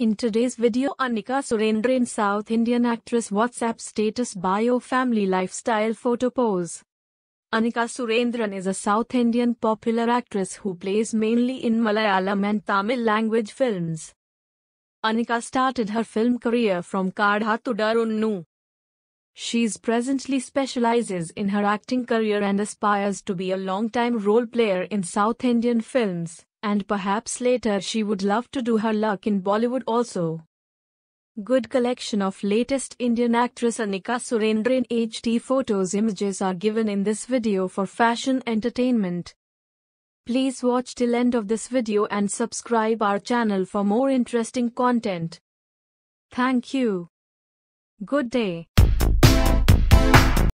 In today's video Anika Surendran South Indian actress WhatsApp status bio family lifestyle photo pose. Anika Surendran is a South Indian popular actress who plays mainly in Malayalam and Tamil language films. Anika started her film career from Kadhathudarunnu. She's presently specializes in her acting career and aspires to be a long-time role player in South Indian films. And perhaps later she would love to do her luck in Bollywood also. Good collection of latest Indian actress Anika Surendra in HD photos images are given in this video for fashion entertainment. Please watch till end of this video and subscribe our channel for more interesting content. Thank you. Good day.